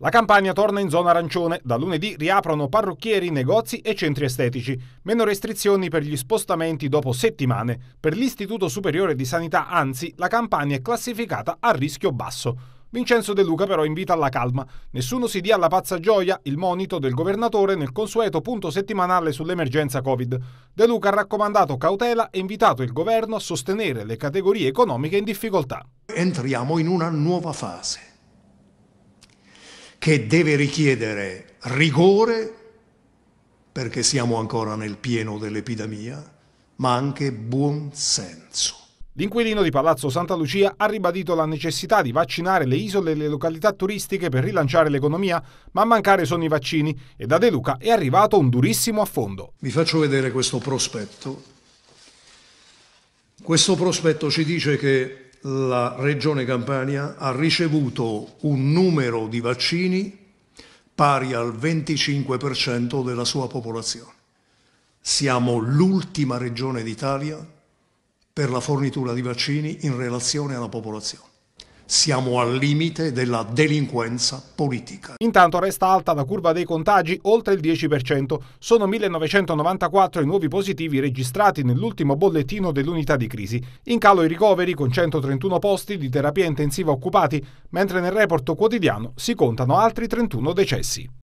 La campagna torna in zona arancione, da lunedì riaprono parrucchieri, negozi e centri estetici, meno restrizioni per gli spostamenti dopo settimane. Per l'Istituto Superiore di Sanità, anzi, la campagna è classificata a rischio basso. Vincenzo De Luca però invita alla calma. Nessuno si dia alla pazza gioia, il monito del governatore nel consueto punto settimanale sull'emergenza Covid. De Luca ha raccomandato cautela e invitato il governo a sostenere le categorie economiche in difficoltà. Entriamo in una nuova fase che deve richiedere rigore, perché siamo ancora nel pieno dell'epidemia, ma anche buon senso. L'inquilino di Palazzo Santa Lucia ha ribadito la necessità di vaccinare le isole e le località turistiche per rilanciare l'economia, ma a mancare sono i vaccini e da De Luca è arrivato un durissimo affondo. Vi faccio vedere questo prospetto. Questo prospetto ci dice che la Regione Campania ha ricevuto un numero di vaccini pari al 25% della sua popolazione. Siamo l'ultima regione d'Italia per la fornitura di vaccini in relazione alla popolazione siamo al limite della delinquenza politica. Intanto resta alta la curva dei contagi oltre il 10%. Sono 1994 i nuovi positivi registrati nell'ultimo bollettino dell'unità di crisi. In calo i ricoveri con 131 posti di terapia intensiva occupati, mentre nel report quotidiano si contano altri 31 decessi.